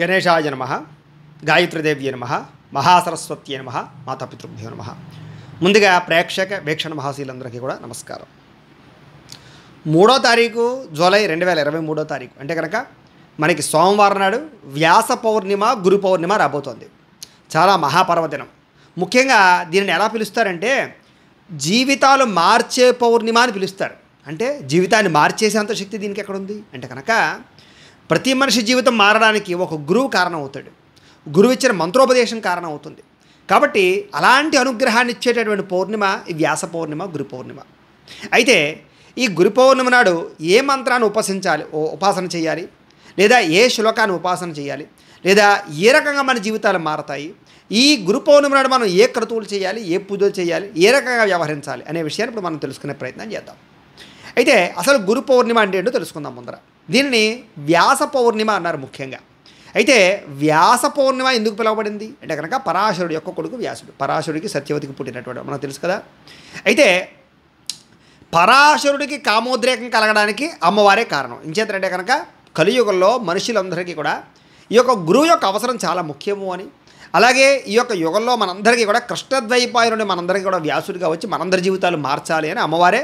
గణేశాయ నమ గాయత్రిదేవ్య నమ మహాసరస్వతి నమ మాతాపితృభ్యో నమ ముందుగా ప్రేక్షక వీక్షణ మహాశీలందరికీ కూడా నమస్కారం మూడో తారీఖు జూలై రెండు వేల ఇరవై మూడో తారీఖు అంటే కనుక మనకి సోమవారం నాడు వ్యాస పౌర్ణిమ గురు పౌర్ణిమ రాబోతోంది చాలా మహాపర్వదినం ముఖ్యంగా దీనిని ఎలా పిలుస్తారంటే జీవితాలు మార్చే పౌర్ణిమ అని పిలుస్తారు అంటే జీవితాన్ని మార్చేసేంత శక్తి దీనికి ఎక్కడుంది అంటే కనుక ప్రతి మనిషి జీవితం మారడానికి ఒక గురువు కారణం అవుతాడు గురువు ఇచ్చిన మంత్రోపదేశం కారణం అవుతుంది కాబట్టి అలాంటి అనుగ్రహాన్ని ఇచ్చేటటువంటి పౌర్ణిమ ఈ వ్యాస పౌర్ణిమ గురు పౌర్ణిమ అయితే ఈ గురు పౌర్ణిమ నాడు ఏ మంత్రాన్ని ఉపాసించాలి ఉపాసన చేయాలి లేదా ఏ శ్లోకాన్ని ఉపాసన చేయాలి లేదా ఏ రకంగా మన జీవితాలు మారతాయి ఈ గురు పౌర్ణిమ నాడు మనం ఏ క్రతువులు చేయాలి ఏ పూజలు చేయాలి ఏ రకంగా వ్యవహరించాలి అనే విషయాన్ని ఇప్పుడు మనం తెలుసుకునే ప్రయత్నం చేద్దాం అయితే అసలు గురు పౌర్ణిమ అంటే ఏంటో తెలుసుకుందాం ముందర దీనిని వ్యాస పౌర్ణిమ అన్నారు ముఖ్యంగా అయితే వ్యాస పౌర్ణిమ ఎందుకు పిలువబడింది అంటే కనుక పరాశరుడు యొక్క కొడుకు వ్యాసుడు పరాశరుడికి సత్యవతికి పుట్టినటువంటి మనకు తెలుసు కదా అయితే పరాశరుడికి కామోద్రేకం కలగడానికి అమ్మవారే కారణం ఇంచేతంటే కనుక కలియుగంలో మనుషులందరికీ కూడా ఈ యొక్క గురువు యొక్క అవసరం చాలా ముఖ్యము అని అలాగే ఈ యొక్క యుగంలో మనందరికీ కూడా కృష్ణద్వైపాయనుడి మనందరికీ కూడా వ్యాసుడిగా వచ్చి మనందరి జీవితాలు మార్చాలి అని అమ్మవారే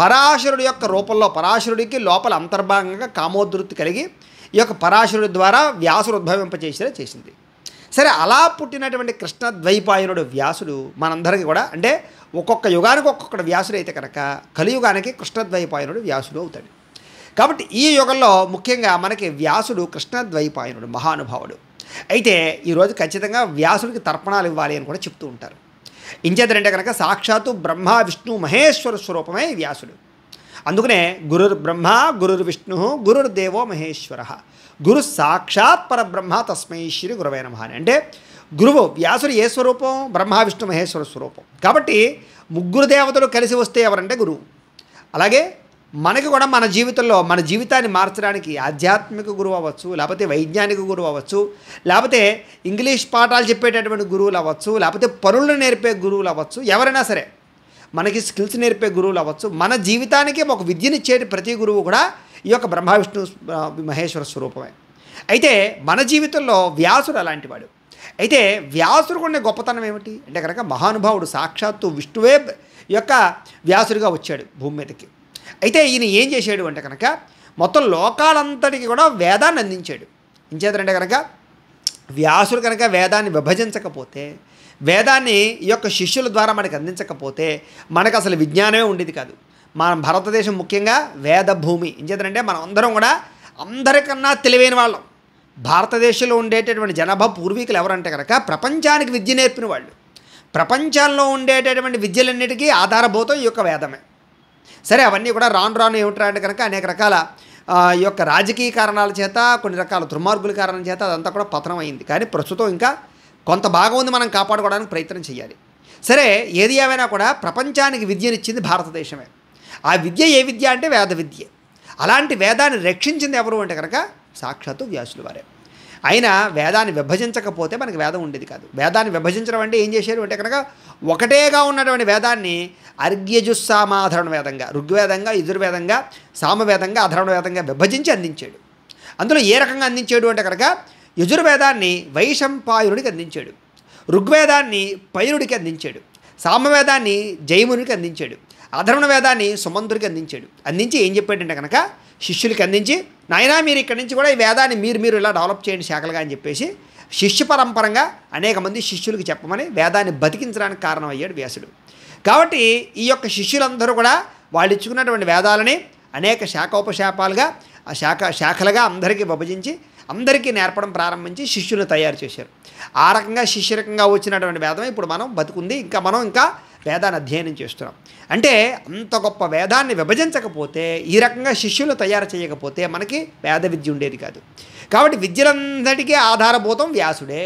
పరాశరుడి యొక్క రూపంలో పరాశరుడికి లోపల అంతర్భాగంగా కామోద్ధృతి కలిగి ఈ యొక్క పరాశరుడి ద్వారా వ్యాసుడు ఉద్భవింపచేసేలా చేసింది సరే అలా పుట్టినటువంటి కృష్ణ వ్యాసుడు మనందరికీ కూడా అంటే ఒక్కొక్క యుగానికి ఒక్కొక్క వ్యాసుడు అయితే కనుక కలియుగానికి కృష్ణ వ్యాసుడు అవుతాడు కాబట్టి ఈ యుగంలో ముఖ్యంగా మనకి వ్యాసుడు కృష్ణ మహానుభావుడు అయితే ఈరోజు ఖచ్చితంగా వ్యాసుడికి తర్పణాలు ఇవ్వాలి అని కూడా చెప్తూ ఉంటారు ఇంచేతనంటే కనుక సాక్షాత్తు బ్రహ్మ విష్ణు మహేశ్వర స్వరూపమే వ్యాసుడు అందుకనే గురుర్ బ్రహ్మ గురుర్ విష్ణు గురుర్దేవో మహేశ్వర గురు సాక్షాత్ పరబ్రహ్మ తస్మై శ్రీ గురవే నమ అని అంటే గురువు వ్యాసుడు ఏ స్వరూపం బ్రహ్మ విష్ణు మహేశ్వర స్వరూపం కాబట్టి ముగ్గురు దేవతలు కలిసి వస్తే ఎవరంటే గురువు అలాగే మనకి కూడా మన జీవితంలో మన జీవితాన్ని మార్చడానికి ఆధ్యాత్మిక గురువు అవ్వచ్చు లేకపోతే వైజ్ఞానిక గురువు అవ్వచ్చు లేకపోతే ఇంగ్లీష్ పాఠాలు చెప్పేటటువంటి గురువులు అవ్వచ్చు లేకపోతే పనులు నేర్పే గురువులు అవ్వచ్చు ఎవరైనా సరే మనకి స్కిల్స్ నేర్పే గురువులు అవ్వచ్చు మన జీవితానికి ఒక విద్యనిచ్చేటి ప్రతి గురువు కూడా ఈ యొక్క బ్రహ్మ విష్ణు మహేశ్వర స్వరూపమే అయితే మన జీవితంలో వ్యాసుడు అలాంటివాడు అయితే వ్యాసుడు కొన్ని గొప్పతనం ఏమిటి అంటే కనుక మహానుభావుడు సాక్షాత్తు విష్ణువే యొక్క వ్యాసుడిగా వచ్చాడు భూమి మీదకి అయితే ఈయన ఏం చేశాడు అంటే కనుక మొత్తం లోకాలంతటికి కూడా వేదాన్ని అందించాడు ఇంచేతంటే కనుక వ్యాసుడు కనుక వేదాన్ని విభజించకపోతే వేదాన్ని ఈ యొక్క శిష్యుల ద్వారా మనకు అందించకపోతే మనకు అసలు విజ్ఞానమే ఉండేది కాదు మన భారతదేశం ముఖ్యంగా వేద భూమి ఇంచేతంటే మనం అందరం కూడా అందరికన్నా తెలివైన వాళ్ళం భారతదేశంలో ఉండేటటువంటి జనాభా పూర్వీకులు ఎవరంటే కనుక ప్రపంచానికి విద్య నేర్పిన వాళ్ళు ప్రపంచంలో ఉండేటటువంటి విద్యలన్నిటికీ ఆధారభూతం ఈ యొక్క వేదమే సరే అవన్నీ కూడా రాను రాను ఏమిటారంటే కనుక అనేక రకాల ఈ యొక్క రాజకీయ కారణాల చేత కొన్ని రకాల దుర్మార్గుల కారణం చేత అదంతా కూడా పతనం అయింది కానీ ప్రస్తుతం ఇంకా కొంత భాగం ఉంది మనం కాపాడుకోవడానికి ప్రయత్నం చేయాలి సరే ఏది ఏమైనా కూడా ప్రపంచానికి విద్యనిచ్చింది భారతదేశమే ఆ విద్య ఏ విద్య అంటే వేద విద్య అలాంటి వేదాన్ని రక్షించింది ఎవరు అంటే కనుక సాక్షాత్తు వ్యాసులు వారే అయినా వేదాన్ని విభజించకపోతే మనకి వేదం ఉండేది కాదు వేదాన్ని విభజించడం అంటే ఏం చేశారు అంటే కనుక ఒకటేగా ఉన్నటువంటి వేదాన్ని అర్ఘ్యజుస్సామాధరణ వేదంగా ఋగ్వేదంగా యజుర్వేదంగా సామవేదంగా అధరణ వేదంగా విభజించి అందించాడు అందులో ఏ రకంగా అందించాడు అంటే కనుక యజుర్వేదాన్ని వైశంపాయురుడికి అందించాడు ఋగ్వేదాన్ని పైరుడికి అందించాడు సామవేదాన్ని జైమునికి అందించాడు అధర్వణ వేదాన్ని సుమంతుడికి అందించాడు అందించి ఏం చెప్పాడంటే కనుక శిష్యులకి అందించి నాయనా మీరు ఇక్కడి నుంచి కూడా ఈ వేదాన్ని మీరు మీరు ఇలా డెవలప్ చేయండి శాఖలుగా అని చెప్పేసి శిష్య పరంపరంగా అనేక మంది శిష్యులకు చెప్పమని వేదాన్ని బతికించడానికి కారణమయ్యాడు వ్యాసుడు కాబట్టి ఈ యొక్క శిష్యులందరూ కూడా వాళ్ళు ఇచ్చుకున్నటువంటి వేదాలని అనేక శాఖోపశాపాలుగా ఆ శాఖ శాఖలుగా అందరికీ విభజించి అందరికీ నేర్పడం ప్రారంభించి శిష్యులను తయారు చేశారు ఆ రకంగా శిష్యరకంగా వచ్చినటువంటి వేదం ఇప్పుడు మనం బతుకుంది ఇంకా మనం ఇంకా వేదాన్ని అధ్యయనం చేస్తున్నాం అంటే అంత గొప్ప వేదాన్ని విభజించకపోతే ఈ రకంగా శిష్యులు తయారు చేయకపోతే మనకి వేద విద్య ఉండేది కాదు కాబట్టి విద్యలందరికీ ఆధారభూతం వ్యాసుడే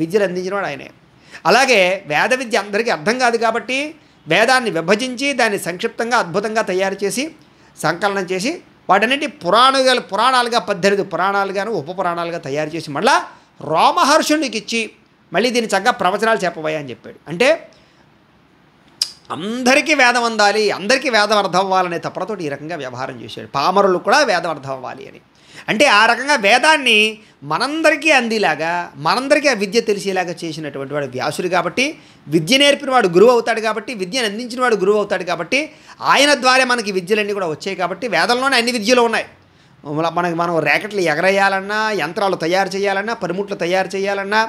విద్యలు వాడు ఆయనే అలాగే వేద విద్య అందరికీ అర్థం కాదు కాబట్టి వేదాన్ని విభజించి దాన్ని సంక్షిప్తంగా అద్భుతంగా తయారు చేసి సంకలనం చేసి వాటన్నిటి పురాణాలు పురాణాలుగా పద్దెనిమిది పురాణాలుగాను ఉప పురాణాలుగా తయారు చేసి మళ్ళా రోమహర్షునికి ఇచ్చి మళ్ళీ దీన్ని చక్కగా ప్రవచనాలు చెప్పబోయా అని చెప్పాడు అంటే అందరికీ వేదం అందాలి అందరికీ వేదం అర్థం అవ్వాలనే తపనతో ఈ రకంగా వ్యవహారం చేశాడు పామరులు కూడా వేదం అర్థం అవ్వాలి అని అంటే ఆ రకంగా వేదాన్ని మనందరికీ అందేలాగా మనందరికీ ఆ విద్య తెలిసేలాగా చేసినటువంటి వాడు వ్యాసుడు కాబట్టి విద్య నేర్పిన వాడు గురువు అవుతాడు కాబట్టి విద్యను అందించిన వాడు గురువు అవుతాడు కాబట్టి ఆయన ద్వారా మనకి విద్యలన్నీ కూడా వచ్చాయి కాబట్టి వేదంలోనే అన్ని విద్యలు ఉన్నాయి మనకి మనం ర్యాకెట్లు ఎగరేయాలన్నా యంత్రాలు తయారు చేయాలన్నా పనిముట్లు తయారు చేయాలన్నా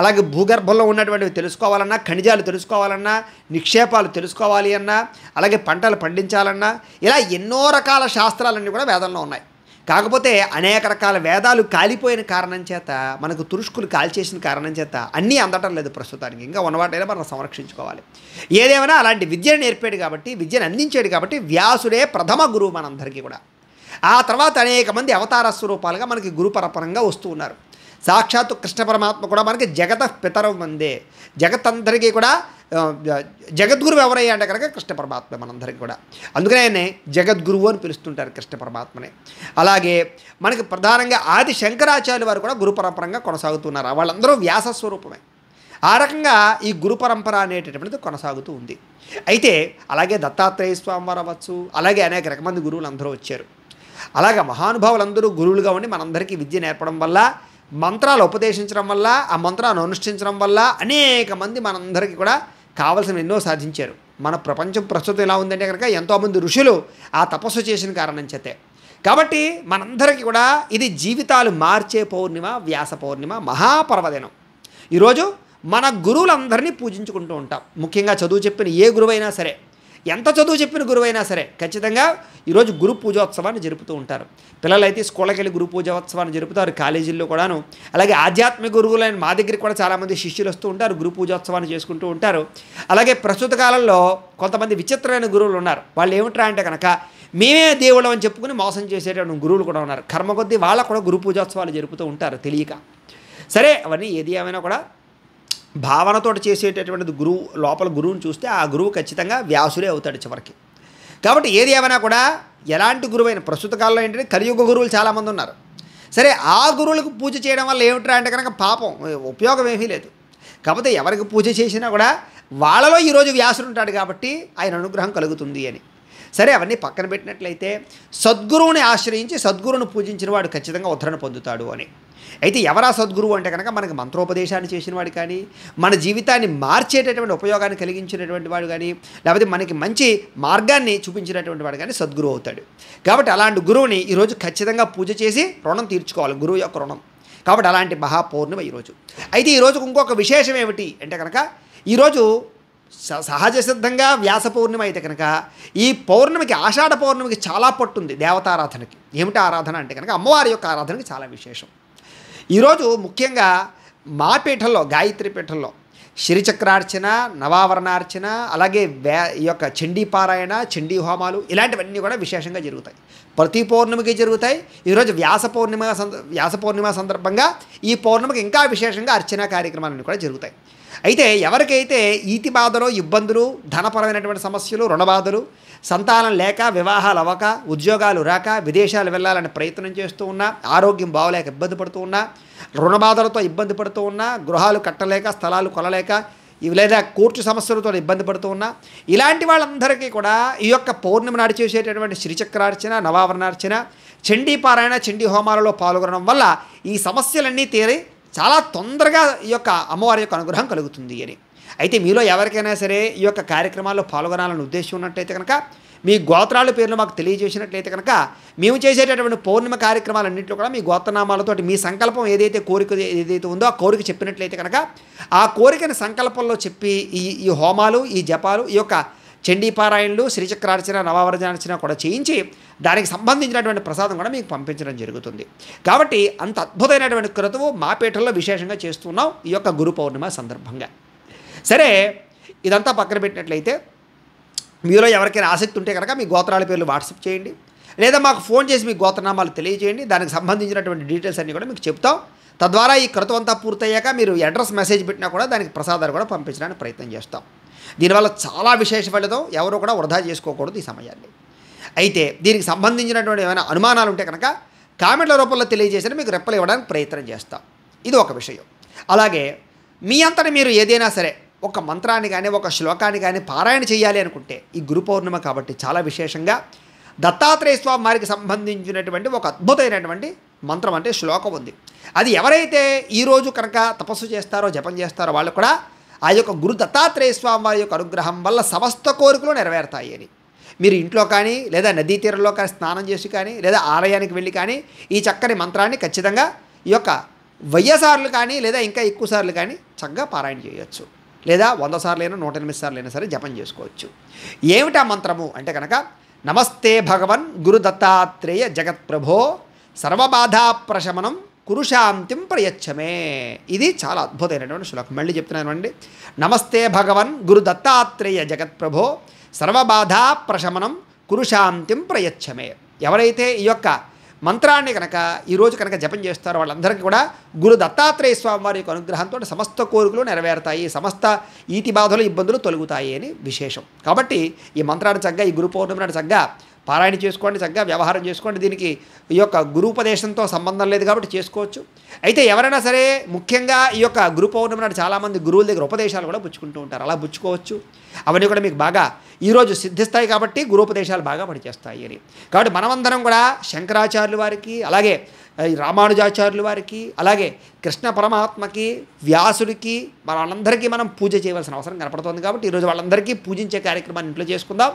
అలాగే భూగర్భంలో ఉన్నటువంటివి తెలుసుకోవాలన్నా ఖనిజాలు తెలుసుకోవాలన్నా నిక్షేపాలు తెలుసుకోవాలి అన్నా అలాగే పంటలు పండించాలన్నా ఇలా ఎన్నో రకాల శాస్త్రాలన్నీ కూడా వేదంలో ఉన్నాయి కాకపోతే అనేక రకాల వేదాలు కాలిపోయిన కారణం చేత మనకు తురుష్కులు కాల్చేసిన కారణం చేత అన్నీ అందటం లేదు ప్రస్తుతానికి ఇంకా ఉన్నవాటైనా మనం సంరక్షించుకోవాలి ఏదేమైనా అలాంటి విద్యను నేర్పాడు కాబట్టి విద్యను అందించాడు కాబట్టి వ్యాసుడే ప్రథమ గురువు మనందరికీ కూడా ఆ తర్వాత అనేక మంది అవతార స్వరూపాలుగా మనకి గురుపరపరంగా వస్తూ ఉన్నారు సాక్షాత్తు కృష్ణ పరమాత్మ కూడా మనకి జగత పితరం అందే జగత్తందరికీ కూడా జగద్గురువు అంటే కనుక కృష్ణ పరమాత్మ మనందరికీ కూడా అందుకనే ఆయన జగద్గురువు అని పిలుస్తుంటారు కృష్ణ పరమాత్మని అలాగే మనకి ప్రధానంగా ఆది శంకరాచార్య వారు కూడా గురు పరంపరంగా కొనసాగుతున్నారు వాళ్ళందరూ వ్యాస స్వరూపమే ఆ రకంగా ఈ గురు పరంపర అనేటటువంటిది కొనసాగుతూ ఉంది అయితే అలాగే దత్తాత్రేయ స్వామి వారు అవ్వచ్చు అలాగే అనేక రకమంది గురువులు అందరూ వచ్చారు అలాగే మహానుభావులందరూ గురువులుగా ఉండి మనందరికీ విద్య నేర్పడం వల్ల మంత్రాలు ఉపదేశించడం వల్ల ఆ మంత్రాలను అనుష్ఠించడం వల్ల అనేక మంది మనందరికీ కూడా కావలసిన ఎన్నో సాధించారు మన ప్రపంచం ప్రస్తుతం ఎలా ఉందంటే కనుక ఎంతోమంది ఋషులు ఆ తపస్సు చేసిన కారణం చేతే కాబట్టి మనందరికీ కూడా ఇది జీవితాలు మార్చే పౌర్ణిమ వ్యాస పౌర్ణిమ మహాపర్వదినం ఈరోజు మన గురువులందరినీ పూజించుకుంటూ ఉంటాం ముఖ్యంగా చదువు చెప్పిన ఏ గురువైనా సరే ఎంత చదువు చెప్పిన గురువైనా సరే ఖచ్చితంగా ఈరోజు గురు పూజోత్సవాన్ని జరుపుతూ ఉంటారు పిల్లలైతే స్కూళ్ళకి వెళ్ళి గురు పూజోత్సవాన్ని జరుపుతారు కాలేజీల్లో కూడాను అలాగే ఆధ్యాత్మిక గురువులైన మా దగ్గరికి కూడా చాలామంది శిష్యులు వస్తూ ఉంటారు గురు పూజోత్సవాన్ని చేసుకుంటూ ఉంటారు అలాగే ప్రస్తుత కాలంలో కొంతమంది విచిత్రమైన గురువులు ఉన్నారు వాళ్ళు ఏమిట్రా అంటే కనుక మేమే దేవుళ్ళం అని చెప్పుకుని మోసం చేసేటటువంటి గురువులు కూడా ఉన్నారు కర్మ కొద్దీ వాళ్ళకు కూడా గురు పూజోత్సవాలు జరుపుతూ ఉంటారు తెలియక సరే అవన్నీ ఏది ఏమైనా కూడా భావనతో చేసేటటువంటి గురువు లోపల గురువుని చూస్తే ఆ గురువు ఖచ్చితంగా వ్యాసుడే అవుతాడు చివరికి కాబట్టి ఏది ఏమైనా కూడా ఎలాంటి గురువైన ప్రస్తుత కాలంలో ఏంటంటే కలియుగ గురువులు చాలామంది ఉన్నారు సరే ఆ గురువులకు పూజ చేయడం వల్ల ఏమిట్రా అంటే కనుక పాపం ఉపయోగం ఏమీ లేదు కాకపోతే ఎవరికి పూజ చేసినా కూడా వాళ్ళలో ఈరోజు వ్యాసుడు ఉంటాడు కాబట్టి ఆయన అనుగ్రహం కలుగుతుంది అని సరే అవన్నీ పక్కన పెట్టినట్లయితే సద్గురువుని ఆశ్రయించి సద్గురువుని పూజించిన వాడు ఖచ్చితంగా ఉద్ధరణ పొందుతాడు అని అయితే ఎవరా సద్గురువు అంటే కనుక మనకి మంత్రోపదేశాన్ని చేసిన వాడు కానీ మన జీవితాన్ని మార్చేటటువంటి ఉపయోగాన్ని కలిగించినటువంటి వాడు కానీ లేకపోతే మనకి మంచి మార్గాన్ని చూపించినటువంటి వాడు కానీ సద్గురువు అవుతాడు కాబట్టి అలాంటి గురువుని ఈరోజు ఖచ్చితంగా పూజ చేసి రుణం తీర్చుకోవాలి గురువు యొక్క రుణం కాబట్టి అలాంటి మహాపౌర్ణిమ ఈరోజు అయితే ఈరోజు ఇంకొక విశేషం ఏమిటి అంటే కనుక ఈరోజు సహజ సిద్ధంగా వ్యాస పౌర్ణిమ అయితే కనుక ఈ పౌర్ణమికి ఆషాఢ పౌర్ణమికి చాలా పట్టుంది దేవతారాధనకి ఏమిటి ఆరాధన అంటే కనుక అమ్మవారి యొక్క ఆరాధనకి చాలా విశేషం ఈరోజు ముఖ్యంగా మా పీఠంలో గాయత్రి పీఠంలో శ్రీచక్రార్చన నవావరణార్చన అలాగే వే ఈ యొక్క చండీ పారాయణ చండీ హోమాలు ఇలాంటివన్నీ కూడా విశేషంగా జరుగుతాయి ప్రతి పౌర్ణమికి జరుగుతాయి ఈరోజు వ్యాస పౌర్ణిమ వ్యాస పౌర్ణిమ సందర్భంగా ఈ పౌర్ణమికి ఇంకా విశేషంగా అర్చనా కార్యక్రమాలన్నీ కూడా జరుగుతాయి అయితే ఎవరికైతే ఈతి బాధలు ఇబ్బందులు ధనపరమైనటువంటి సమస్యలు రుణ బాధలు సంతానం లేక వివాహాలు అవ్వక ఉద్యోగాలు రాక విదేశాలు వెళ్ళాలని ప్రయత్నం చేస్తూ ఉన్నా ఆరోగ్యం బాగోలేక ఇబ్బంది పడుతూ ఉన్నా రుణబాధలతో ఇబ్బంది పడుతూ ఉన్నా గృహాలు కట్టలేక స్థలాలు కొనలేక ఇవి లేదా కోర్టు సమస్యలతో ఇబ్బంది పడుతూ ఉన్నా ఇలాంటి వాళ్ళందరికీ కూడా ఈ యొక్క పౌర్ణమి నాడు చేసేటటువంటి శ్రీచక్రార్చన నవావరణార్చన చండీ పారాయణ చండీ హోమాలలో పాల్గొనడం వల్ల ఈ సమస్యలన్నీ తీరి చాలా తొందరగా ఈ యొక్క అమ్మవారి యొక్క అనుగ్రహం కలుగుతుంది అని అయితే మీలో ఎవరికైనా సరే ఈ యొక్క కార్యక్రమాల్లో పాల్గొనాలని ఉద్దేశం ఉన్నట్లయితే కనుక మీ గోత్రాల పేర్లు మాకు తెలియజేసినట్లయితే కనుక మేము చేసేటటువంటి పౌర్ణిమ కార్యక్రమాలన్నింటిలో కూడా మీ గోత్రనామాలతో మీ సంకల్పం ఏదైతే కోరిక ఏదైతే ఉందో ఆ కోరిక చెప్పినట్లయితే కనుక ఆ కోరికని సంకల్పంలో చెప్పి ఈ ఈ హోమాలు ఈ జపాలు ఈ యొక్క చండీపారాయణలు శ్రీచక్రార్చన నవావరజనార్చన కూడా చేయించి దానికి సంబంధించినటువంటి ప్రసాదం కూడా మీకు పంపించడం జరుగుతుంది కాబట్టి అంత అద్భుతమైనటువంటి క్రతువు పీఠంలో విశేషంగా చేస్తున్నాం ఈ యొక్క గురు పౌర్ణిమ సందర్భంగా సరే ఇదంతా పక్కన పెట్టినట్లయితే మీలో ఎవరికైనా ఆసక్తి ఉంటే కనుక మీ గోత్రాల పేర్లు వాట్సాప్ చేయండి లేదా మాకు ఫోన్ చేసి మీ గోత్రనామాలు తెలియజేయండి దానికి సంబంధించినటువంటి డీటెయిల్స్ అన్నీ కూడా మీకు చెప్తాం తద్వారా ఈ క్రతువంతా పూర్తయ్యాక మీరు అడ్రస్ మెసేజ్ పెట్టినా కూడా దానికి ప్రసాదాలు కూడా పంపించడానికి ప్రయత్నం చేస్తాం దీనివల్ల చాలా విశేష ఫలితం ఎవరు కూడా వృధా చేసుకోకూడదు ఈ సమయాన్ని అయితే దీనికి సంబంధించినటువంటి ఏమైనా అనుమానాలు ఉంటే కనుక కామెంట్ల రూపంలో తెలియజేసినా మీకు రెప్పలు ఇవ్వడానికి ప్రయత్నం చేస్తాం ఇది ఒక విషయం అలాగే మీ అంతటి మీరు ఏదైనా సరే ఒక మంత్రాన్ని కానీ ఒక శ్లోకాన్ని కానీ పారాయణ చేయాలి అనుకుంటే ఈ గురు పౌర్ణిమ కాబట్టి చాలా విశేషంగా దత్తాత్రేయ స్వామి వారికి సంబంధించినటువంటి ఒక అద్భుతమైనటువంటి మంత్రం అంటే శ్లోకం ఉంది అది ఎవరైతే ఈరోజు కనుక తపస్సు చేస్తారో జపం చేస్తారో వాళ్ళు కూడా ఆ యొక్క గురు దత్తాత్రేయ స్వామి వారి యొక్క అనుగ్రహం వల్ల సమస్త కోరికలు నెరవేరుతాయి అని మీరు ఇంట్లో కానీ లేదా నదీ తీరంలో కానీ స్నానం చేసి కానీ లేదా ఆలయానికి వెళ్ళి కానీ ఈ చక్కని మంత్రాన్ని ఖచ్చితంగా ఈ యొక్క వెయ్యసార్లు కానీ లేదా ఇంకా ఎక్కువ సార్లు కానీ చక్కగా పారాయణ చేయవచ్చు లేదా వంద సార్లు అయినా నూట ఎనిమిది సార్లు అయినా సరే జపం చేసుకోవచ్చు ఆ మంత్రము అంటే కనుక నమస్తే భగవన్ గురు దత్తాత్రేయ జగత్ప్రభో సర్వబాధా ప్రశమనం కురుశాంతిం ప్రయచ్చమే ఇది చాలా అద్భుతమైనటువంటి శ్లోకం మళ్ళీ చెప్తున్నాను అండి నమస్తే భగవన్ గురు దత్తాత్రేయ జగత్ప్రభో సర్వబాధా ప్రశమనం కురుశాంతిం ప్రయచ్చమే ఎవరైతే ఈ యొక్క మంత్రాన్ని కనుక ఈరోజు కనుక జపం చేస్తారో వాళ్ళందరికీ కూడా గురు దత్తాత్రేయ స్వామి వారి యొక్క అనుగ్రహంతో సమస్త కోరికలు నెరవేరుతాయి సమస్త ఈతి బాధలు ఇబ్బందులు తొలుగుతాయి అని విశేషం కాబట్టి ఈ మంత్రాన్ని చక్కగా ఈ గురు పౌర్ణమి చక్కగా పారాయణ చేసుకోండి చక్కగా వ్యవహారం చేసుకోండి దీనికి ఈ యొక్క గురుపదేశంతో సంబంధం లేదు కాబట్టి చేసుకోవచ్చు అయితే ఎవరైనా సరే ముఖ్యంగా ఈ యొక్క గురు పౌర్ణమి నాడు చాలామంది గురువుల దగ్గర ఉపదేశాలు కూడా పుచ్చుకుంటూ ఉంటారు అలా పుచ్చుకోవచ్చు అవన్నీ కూడా మీకు బాగా ఈరోజు సిద్ధిస్తాయి కాబట్టి గురుపదేశాలు బాగా పనిచేస్తాయి అని కాబట్టి మనమందరం కూడా శంకరాచార్యుల వారికి అలాగే రామానుజాచార్యుల వారికి అలాగే కృష్ణ పరమాత్మకి వ్యాసుడికి వాళ్ళందరికీ మనం పూజ చేయవలసిన అవసరం కనపడుతుంది కాబట్టి ఈరోజు వాళ్ళందరికీ పూజించే కార్యక్రమాన్ని ఇంట్లో చేసుకుందాం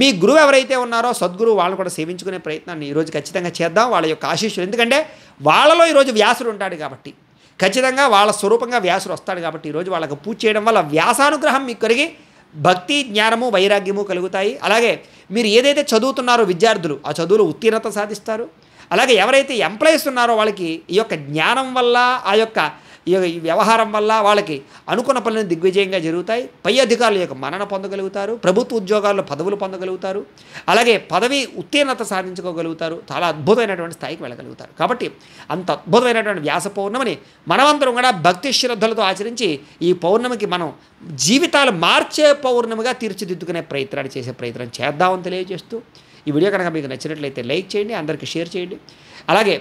మీ గురువు ఎవరైతే ఉన్నారో సద్గురువు వాళ్ళని కూడా సేవించుకునే ప్రయత్నాన్ని ఈరోజు ఖచ్చితంగా చేద్దాం వాళ్ళ యొక్క ఆశీస్సులు ఎందుకంటే వాళ్ళలో ఈరోజు వ్యాసుడు ఉంటాడు కాబట్టి ఖచ్చితంగా వాళ్ళ స్వరూపంగా వ్యాసుడు వస్తాడు కాబట్టి ఈరోజు వాళ్ళకు పూజ చేయడం వల్ల వ్యాసానుగ్రహం మీకు కలిగి భక్తి జ్ఞానము వైరాగ్యము కలుగుతాయి అలాగే మీరు ఏదైతే చదువుతున్నారో విద్యార్థులు ఆ చదువులో ఉత్తీర్ణత సాధిస్తారు అలాగే ఎవరైతే ఎంప్లాయీస్ ఉన్నారో వాళ్ళకి ఈ యొక్క జ్ఞానం వల్ల ఆ యొక్క ఈ ఈ వ్యవహారం వల్ల వాళ్ళకి అనుకున్న పనులు దిగ్విజయంగా జరుగుతాయి పై అధికారుల యొక్క మనన పొందగలుగుతారు ప్రభుత్వ ఉద్యోగాల్లో పదవులు పొందగలుగుతారు అలాగే పదవి ఉత్తీర్ణత సాధించుకోగలుగుతారు చాలా అద్భుతమైనటువంటి స్థాయికి వెళ్ళగలుగుతారు కాబట్టి అంత అద్భుతమైనటువంటి వ్యాస పౌర్ణమని మనమందరం కూడా భక్తి శ్రద్ధలతో ఆచరించి ఈ పౌర్ణమికి మనం జీవితాలు మార్చే పౌర్ణమిగా తీర్చిదిద్దుకునే ప్రయత్నాలు చేసే ప్రయత్నం చేద్దామని తెలియజేస్తూ ఈ వీడియో కనుక మీకు నచ్చినట్లయితే లైక్ చేయండి అందరికీ షేర్ చేయండి అలాగే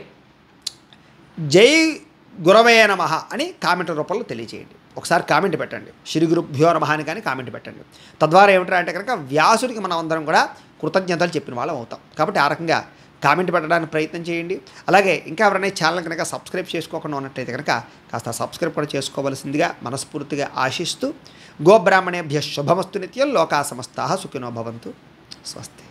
జై గురవయ నమ అని కామెంట్ రూపంలో తెలియజేయండి ఒకసారి కామెంట్ పెట్టండి శ్రీ గురుభ్యో నమ అని కానీ కామెంట్ పెట్టండి తద్వారా ఏమిటా అంటే కనుక వ్యాసుడికి మనం అందరం కూడా కృతజ్ఞతలు చెప్పిన వాళ్ళం అవుతాం కాబట్టి ఆ రకంగా కామెంట్ పెట్టడానికి ప్రయత్నం చేయండి అలాగే ఇంకా ఎవరైనా ఛానల్ కనుక సబ్స్క్రైబ్ చేసుకోకుండా ఉన్నట్లయితే కనుక కాస్త సబ్స్క్రైబ్ కూడా చేసుకోవలసిందిగా మనస్ఫూర్తిగా ఆశిస్తూ గోబ్రాహ్మణేభ్య శుభమస్తు నిత్యం లోకా సమస్త సుఖినో భవంతు స్వస్తి